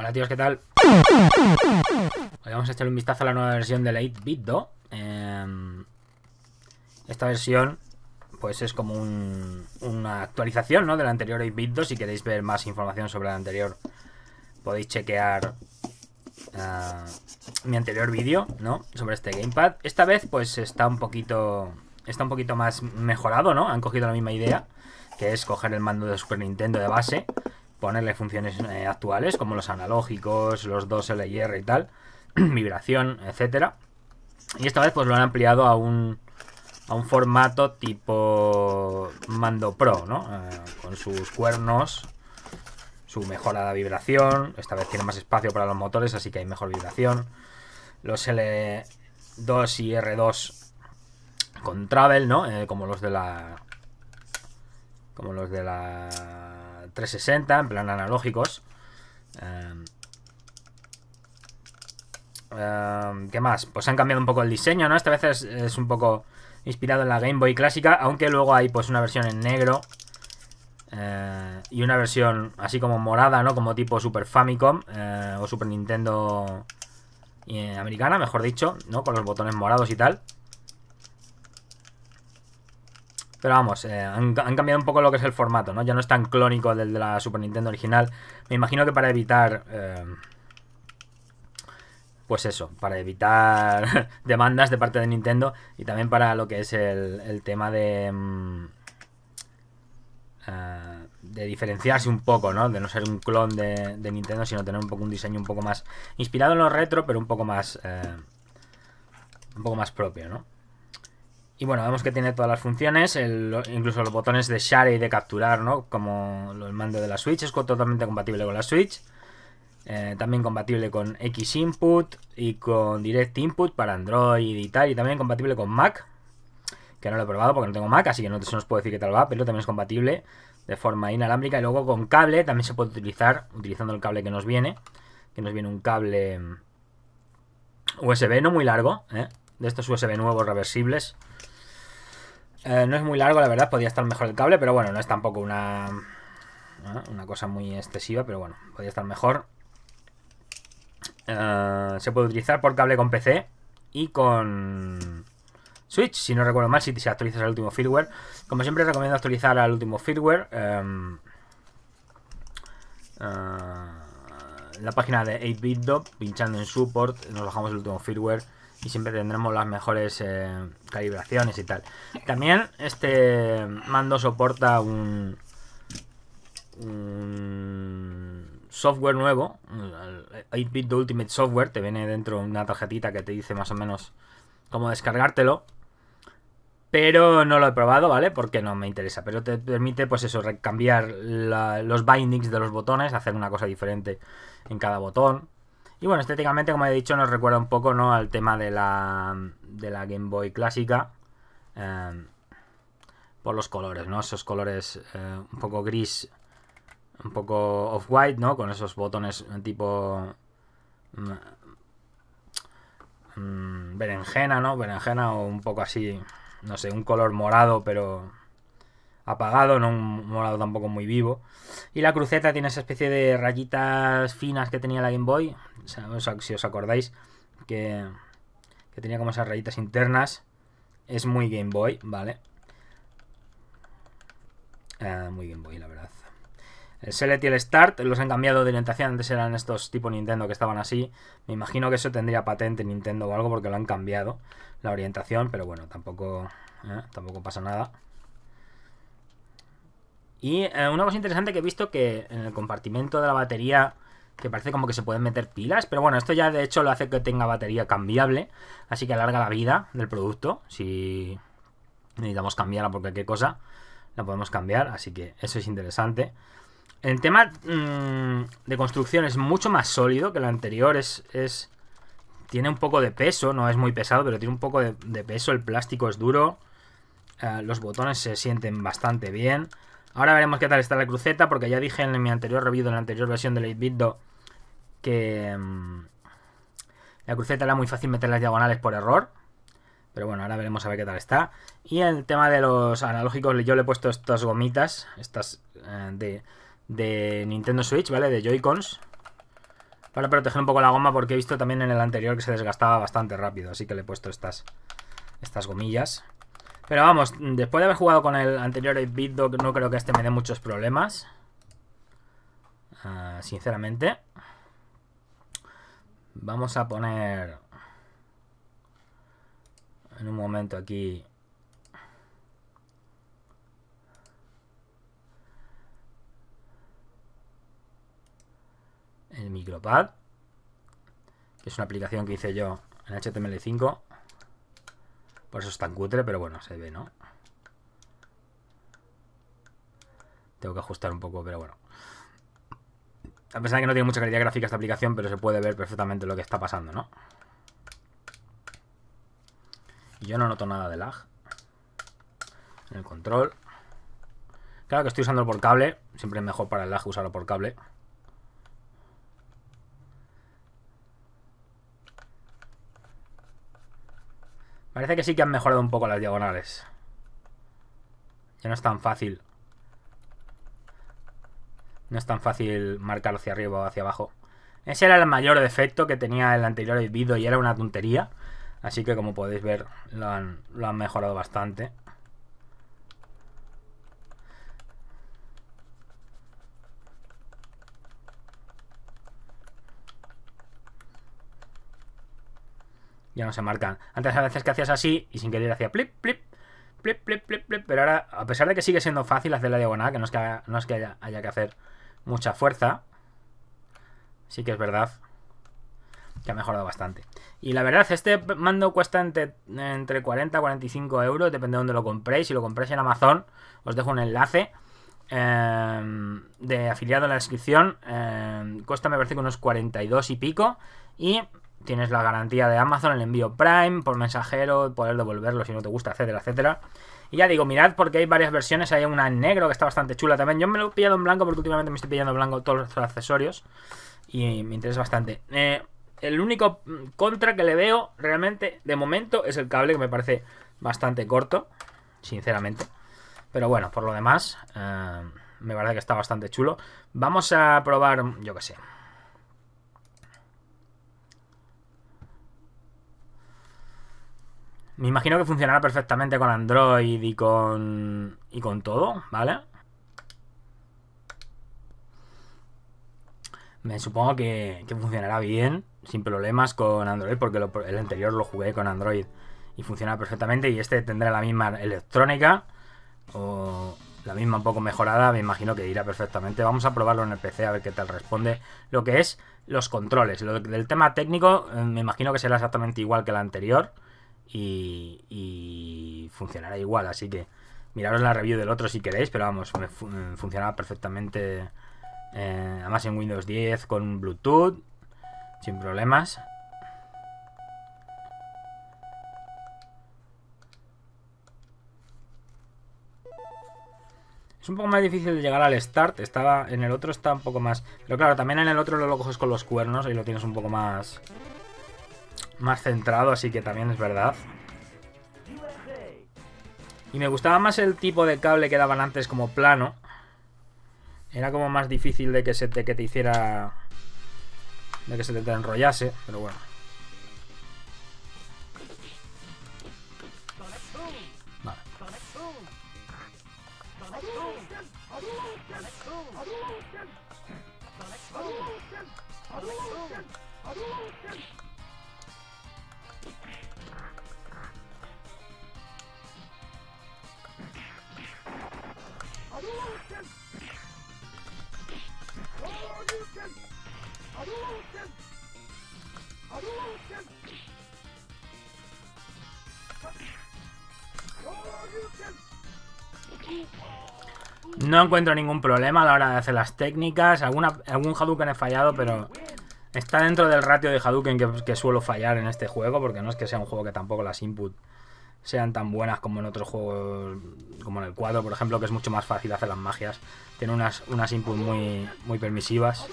Hola tíos, ¿qué tal? Hoy vamos a echarle un vistazo a la nueva versión de la 8-bit 2. esta versión pues es como una actualización ¿no? de la anterior 8-bit 2. Si queréis ver más información sobre la anterior, podéis chequear ah, mi anterior vídeo ¿no? sobre este gamepad. Esta vez pues está un poquito está un poquito más mejorado, ¿no? Han cogido la misma idea, que es coger el mando de Super Nintendo de base ponerle funciones eh, actuales como los analógicos, los 2 l y tal, vibración, etcétera. Y esta vez pues lo han ampliado a un, a un formato tipo mando pro, ¿no? Eh, con sus cuernos, su mejorada vibración, esta vez tiene más espacio para los motores, así que hay mejor vibración. Los L2 y R2 con travel, ¿no? Eh, como los de la... Como los de la 360, en plan analógicos. Em, em, ¿Qué más? Pues han cambiado un poco el diseño, ¿no? Esta vez es, un poco inspirado en la Game Boy clásica, aunque luego hay pues una versión en negro eh, y una versión así como morada, ¿no? Como tipo Super Famicom eh, o Super Nintendo eh, americana, mejor dicho, ¿no? Con los botones morados y tal. Pero vamos, eh, han, cambiado un poco lo que es el formato, ¿no? Ya no es tan clónico del de la Super Nintendo original. Me imagino que para evitar... Eh, pues eso, para evitar demandas de parte de Nintendo y también para lo que es el, tema de... Mm, eh, de diferenciarse un poco, ¿no? De no ser un clon de, Nintendo, sino tener un poco un diseño un poco más inspirado en lo retro, pero un poco más... un poco más propio, ¿no? Y bueno, vemos que tiene todas las funciones, incluso los botones de share y de capturar, ¿no? Como el mando de la Switch, es totalmente compatible con la Switch. Eh, también compatible con X Input y con Direct Input para Android y tal. Y también compatible con Mac, que no lo he probado porque no tengo Mac, así que no, se nos puede decir qué tal va, pero también es compatible de forma inalámbrica. Y luego con cable también se puede utilizar, utilizando el cable que nos viene, que nos viene un cable USB no muy largo, ¿eh? de estos USB nuevos reversibles eh, no es muy largo, la verdad, podría estar mejor el cable, pero bueno, no es tampoco una, una cosa muy excesiva, pero bueno, podría estar mejor. Eh, se puede utilizar por cable con PC y con Switch, si no recuerdo mal, si se actualiza el último firmware. Como siempre, recomiendo actualizar al último firmware. Em, eh, la página de 8 bitdo pinchando en support, nos bajamos el último firmware y siempre tendremos las mejores eh, calibraciones y tal. También este mando soporta un, software nuevo, 8-bit Ultimate Software, te viene dentro una tarjetita que te dice más o menos cómo descargártelo. Pero no lo he probado, ¿vale? Porque no me interesa. Pero te permite, pues eso, cambiar los bindings de los botones, hacer una cosa diferente en cada botón. Y bueno, estéticamente, como he dicho, nos recuerda un poco ¿no? al tema de la, de la Game Boy clásica. Em, por los colores, ¿no? Esos colores eh, un poco gris, un poco off-white, ¿no? Con esos botones tipo... Mm, mm, berenjena, ¿no? Berenjena o un poco así, no sé, un color morado, pero apagado, no un morado tampoco muy vivo. Y la cruceta tiene esa especie de rayitas finas que tenía la Game Boy, si os acordáis que, tenía como esas rayitas internas. Es muy Game Boy, ¿vale? Ah, muy Game Boy, la verdad. El Select y el Start los han cambiado de orientación. Antes eran estos tipo Nintendo que estaban así. Me imagino que eso tendría patente Nintendo o algo porque lo han cambiado la orientación. Pero bueno, tampoco, ¿eh? tampoco pasa nada. Y eh, una cosa interesante que he visto que en el compartimento de la batería que parece como que se pueden meter pilas, pero bueno, esto ya de hecho lo hace que tenga batería cambiable, así que alarga la vida del producto, si necesitamos cambiarla por cualquier cosa, la podemos cambiar, así que eso es interesante. El tema mm, de construcción es mucho más sólido que el anterior, es, tiene un poco de peso, no es muy pesado, pero tiene un poco de, peso, el plástico es duro, eh, los botones se sienten bastante bien, Ahora veremos qué tal está la cruceta, porque ya dije en mi anterior review, en la anterior versión de 8-bit que mm, la cruceta era muy fácil meter las diagonales por error. Pero bueno, ahora veremos a ver qué tal está. Y el tema de los analógicos, yo le he puesto estas gomitas, estas eh, de, Nintendo Switch, ¿vale? De Joy-Cons. Para proteger un poco la goma, porque he visto también en el anterior que se desgastaba bastante rápido. Así que le he puesto estas, estas gomillas. Pero vamos, después de haber jugado con el anterior 8 no creo que este me dé muchos problemas. Ah, sinceramente. Vamos a poner... En un momento aquí... El micropad. Que es una aplicación que hice yo en HTML5. Por pues eso es tan cutre, pero bueno, se ve, ¿no? Tengo que ajustar un poco, pero bueno. A pesar de que no tiene mucha calidad gráfica esta aplicación, pero se puede ver perfectamente lo que está pasando, ¿no? yo no noto nada de lag. En el control. Claro que estoy usando por cable. Siempre es mejor para el lag usarlo por cable. Parece que sí que han mejorado un poco las diagonales. Ya no es tan fácil. No es tan fácil marcar hacia arriba o hacia abajo. Ese era el mayor defecto que tenía el anterior Vido y era una tontería. Así que como podéis ver, lo han, lo han mejorado bastante. ya no se marcan. Antes a veces que hacías así y sin querer hacía plip, plip, plip, plip, plip, Pero ahora, a pesar de que sigue siendo fácil hacer la diagonal, que no es que, haya, que hacer mucha fuerza, sí que es verdad que ha mejorado bastante. Y la verdad, este mando cuesta entre, 40 y 45 euros, depende de dónde lo compréis. Si lo compráis en Amazon, os dejo un enlace em, de afiliado en la descripción. Em, cuesta, me parece que unos 42 y pico. Y tienes la garantía de Amazon, el envío Prime por mensajero, poder devolverlo si no te gusta, etcétera, etcétera. Y ya digo, mirad porque hay varias versiones, hay una en negro que está bastante chula también. Yo me lo he pillado en blanco porque últimamente me estoy pillando en blanco todos los accesorios y me interesa bastante. Eh, el único mm, contra que le veo realmente de momento es el cable que me parece bastante corto, sinceramente. Pero bueno, por lo demás, eh, me parece que está bastante chulo. Vamos a probar, yo qué sé, Me imagino que funcionará perfectamente con Android y con, y con todo, ¿vale? Me supongo que, funcionará bien, sin problemas con Android, porque el anterior lo jugué con Android y funciona perfectamente. Y este tendrá la misma electrónica o la misma un poco mejorada, me imagino que irá perfectamente. Vamos a probarlo en el PC a ver qué tal responde. Lo que es los controles, lo del tema técnico, eh, me imagino que será exactamente igual que el anterior y, funcionará igual. Así que miraros la review del otro si queréis, pero vamos, eh, funcionaba perfectamente. Eh, además en Windows 10 con Bluetooth, sin problemas. Es un poco más difícil de llegar al start. Estaba en el otro está un poco más. Pero claro, también en el otro lo coges con los cuernos y lo tienes un poco más más centrado, así que también es verdad. Y me gustaba más el tipo de cable que daban antes como plano. Era como más difícil de que se te, que te hiciera... De que se te, enrollase, pero bueno. Vale. No encuentro ningún problema a la hora de hacer las técnicas. algún Hadouken he fallado, pero está dentro del ratio de Hadouken que suelo fallar en este juego, porque no es que sea un juego que tampoco las input sean tan buenas como en otros juegos, como en el cuadro, por ejemplo, que es mucho más fácil hacer las magias. Tiene unas, unas inputs muy, muy permisivas.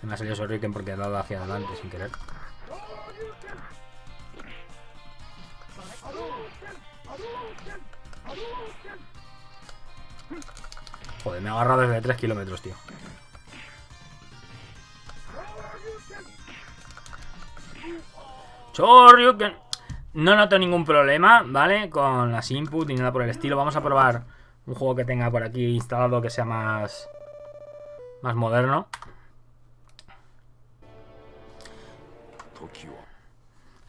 me ha salido Sorriken porque ha dado hacia adelante sin querer. Joder, me ha agarrado desde 3 kilómetros, tío. No noto ningún problema, ¿vale? Con las input y nada por el estilo. Vamos a probar un juego que tenga por aquí instalado que sea más... Más moderno.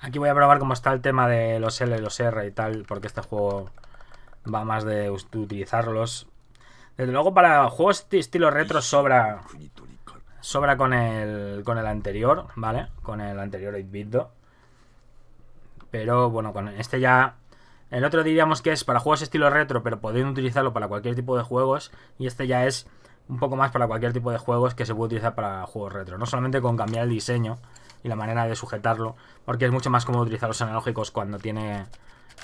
Aquí voy a probar cómo está el tema de los L, los R y tal, porque este juego va más de utilizarlos. Desde luego para juegos estilo retro sobra sobra con el, con el anterior, ¿vale? Con el anterior 8 Pero bueno, con este ya... El otro diríamos que es para juegos estilo retro, pero podéis utilizarlo para cualquier tipo de juegos. Y este ya es un poco más para cualquier tipo de juegos que se puede utilizar para juegos retro. No solamente con cambiar el diseño y la manera de sujetarlo, porque es mucho más cómodo utilizar los analógicos cuando tiene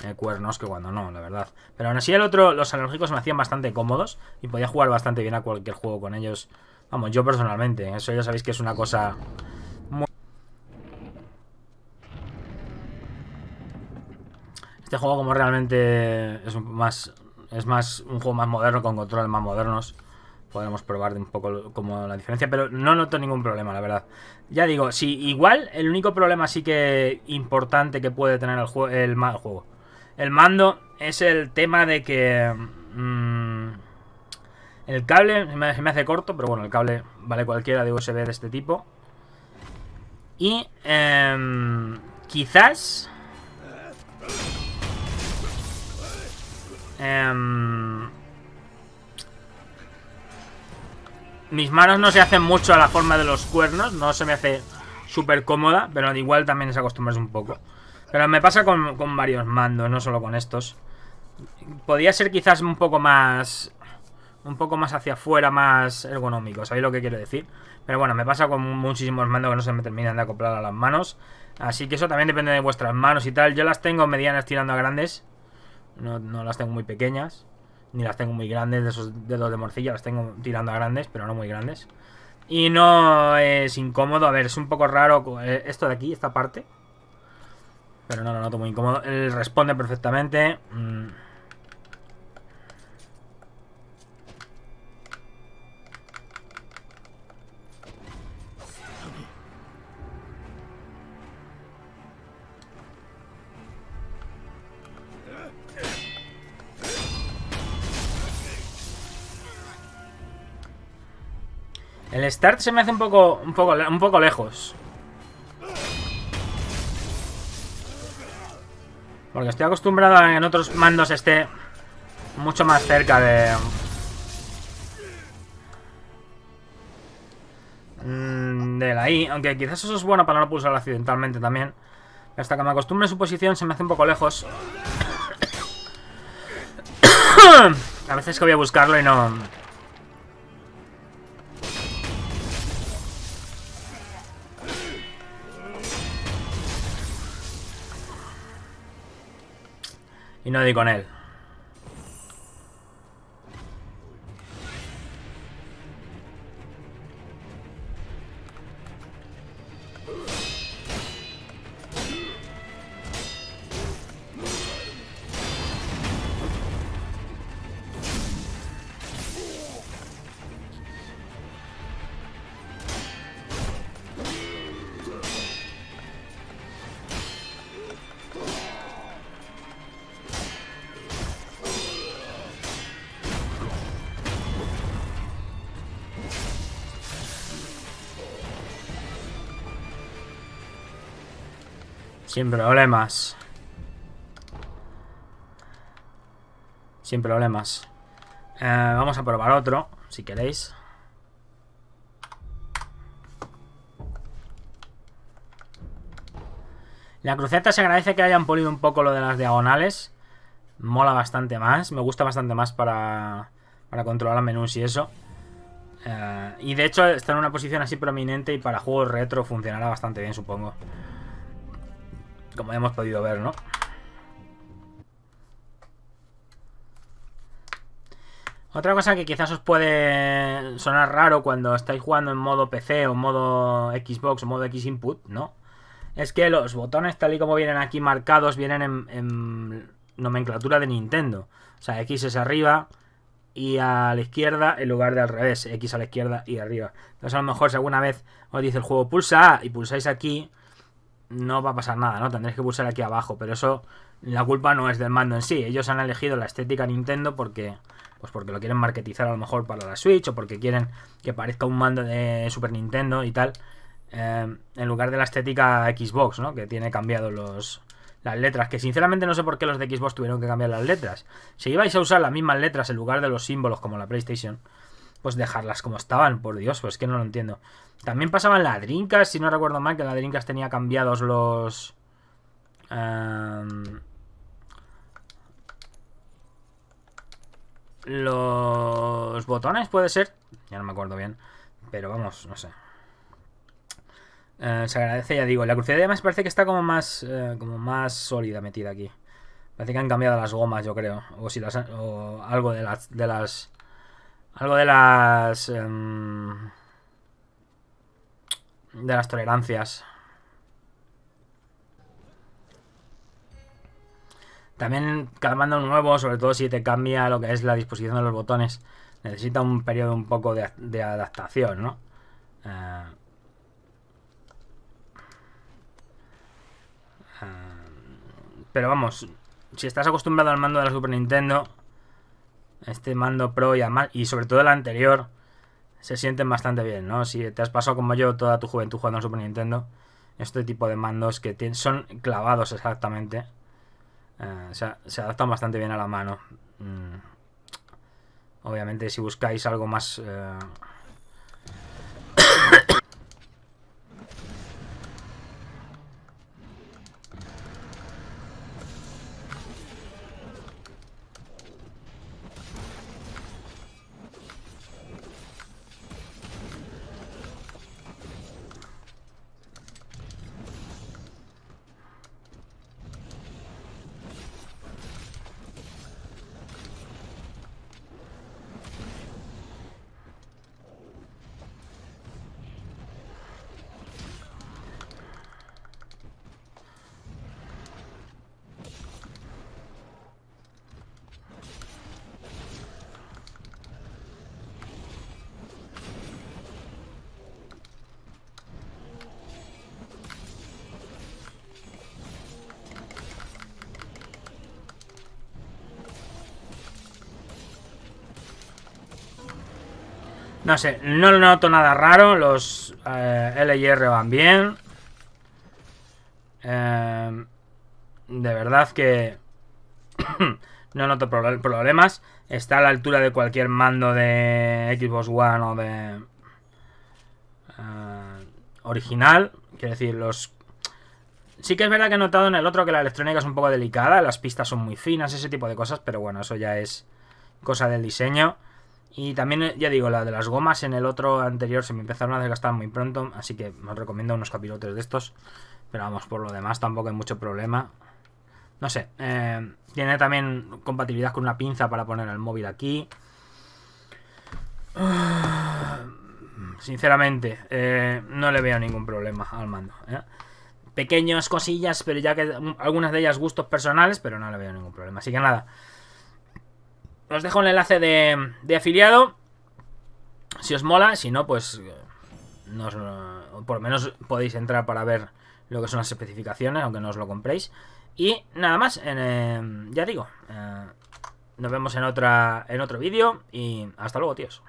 eh, cuernos que cuando no, la verdad. Pero aún así el otro, los analógicos me hacían bastante cómodos y podía jugar bastante bien a cualquier juego con ellos Vamos, yo personalmente. ¿eh? Eso ya sabéis que es una cosa... Muy... Este juego como realmente es más... Es más un juego más moderno, con controles más modernos Podemos probar de un poco como la diferencia, pero no noto ningún problema, la verdad. Ya digo, sí, igual el único problema sí que importante que puede tener el, juego, el, el, juego, el mando, es el tema de que... Mm, el cable se me hace corto, pero bueno, el cable vale cualquiera de USB de este tipo. Y em, quizás... Em, mis manos no se hacen mucho a la forma de los cuernos, no se me hace súper cómoda, pero al igual también es acostumbrarse un poco. Pero me pasa con, con varios mandos, no solo con estos. Podría ser quizás un poco más un poco más hacia afuera, más ergonómico, ¿sabéis lo que quiero decir? Pero bueno, me pasa con muchísimos mandos que no se me terminan de acoplar a las manos. Así que eso también depende de vuestras manos y tal. Yo las tengo medianas tirando a grandes. No, no las tengo muy pequeñas. Ni las tengo muy grandes de esos dedos de morcilla. Las tengo tirando a grandes, pero no muy grandes. Y no es incómodo. A ver, es un poco raro eh, esto de aquí, esta parte. Pero no lo noto muy incómodo. Él responde perfectamente. Mm. El start se me hace un poco, un poco, un poco lejos. Porque estoy acostumbrado a que en otros mandos esté mucho más cerca de... Mm, de la I, aunque quizás eso es bueno para no pulsar accidentalmente también. Hasta que me acostumbre a su posición se me hace un poco lejos. a veces que voy a buscarlo y no... y no di con él. Sin problemas. Sin problemas. Eh, vamos a probar otro, si queréis. La cruceta se agradece que hayan pulido un poco lo de las diagonales. Mola bastante más. Me gusta bastante más para, para controlar menús y eso. Eh, y de hecho está en una posición así prominente y para juegos retro funcionará bastante bien, supongo como hemos podido ver, ¿no? Otra cosa que quizás os puede sonar raro cuando estáis jugando en modo PC o modo Xbox o modo X Input, ¿no? Es que los botones tal y como vienen aquí marcados vienen en, nomenclatura de Nintendo. O sea, X es arriba y a la izquierda en lugar de al revés. X a la izquierda y arriba. Entonces a lo mejor si alguna vez os dice el juego pulsa A y pulsáis aquí, no va a pasar nada, ¿no? Tendréis que pulsar aquí abajo, pero eso la culpa no es del mando en sí. Ellos han elegido la estética Nintendo porque pues porque lo quieren marketizar a lo mejor para la Switch o porque quieren que parezca un mando de Super Nintendo y tal, eh, en lugar de la estética Xbox, ¿no? Que tiene cambiado los, las letras, que sinceramente no sé por qué los de Xbox tuvieron que cambiar las letras. Si ibais a usar las mismas letras en lugar de los símbolos como la PlayStation, pues dejarlas como estaban, por Dios, pues que no lo entiendo. También pasaban la si no recuerdo mal, que la tenía cambiados los... Em, los botones, puede ser. Ya no me acuerdo bien. Pero vamos, no sé. Eh, se agradece, ya digo. La cruceta además parece que está como más, eh, como más sólida metida aquí. Parece que han cambiado las gomas, yo creo. O si las o algo de las algo de las... Em, de las tolerancias. También cada mando nuevo, sobre todo si te cambia lo que es la disposición de los botones, necesita un periodo un poco de, adaptación, ¿no? Eh, eh, pero vamos, si estás acostumbrado al mando de la Super Nintendo, este mando Pro y, además, y sobre todo el anterior se sienten bastante bien, ¿no? Si te has pasado como yo toda tu juventud jugando a Super Nintendo, este tipo de mandos que tienen, son clavados exactamente, eh, se, se, adaptan bastante bien a la mano. Mm. Obviamente si buscáis algo más... Eh, No sé, no lo noto nada raro. Los eh, y R van bien. Em, de verdad que no noto problemas. Está a la altura de cualquier mando de Xbox One o de... Eh, original. Quiero decir, los... Sí que es verdad que he notado en el otro que la electrónica es un poco delicada, las pistas son muy finas, ese tipo de cosas, pero bueno, eso ya es cosa del diseño. Y también, eh, ya digo, la de las gomas en el otro anterior se me empezaron a desgastar muy pronto, así que os recomiendo unos capilotes de estos. Pero vamos, por lo demás tampoco hay mucho problema. No sé, eh, tiene también compatibilidad con una pinza para poner el móvil aquí. sinceramente, eh, no le veo ningún problema al mando. Pequeñas cosillas, pero ya que algunas de ellas gustos personales, pero no le veo ningún problema. Así que nada, os dejo el enlace de, afiliado. Si os mola, si no, pues eh, eh, por lo menos podéis entrar para ver lo que son las especificaciones, aunque no os lo compréis. Y nada más, eh, ya digo, nos vemos en, otra, en otro vídeo y hasta luego, tíos.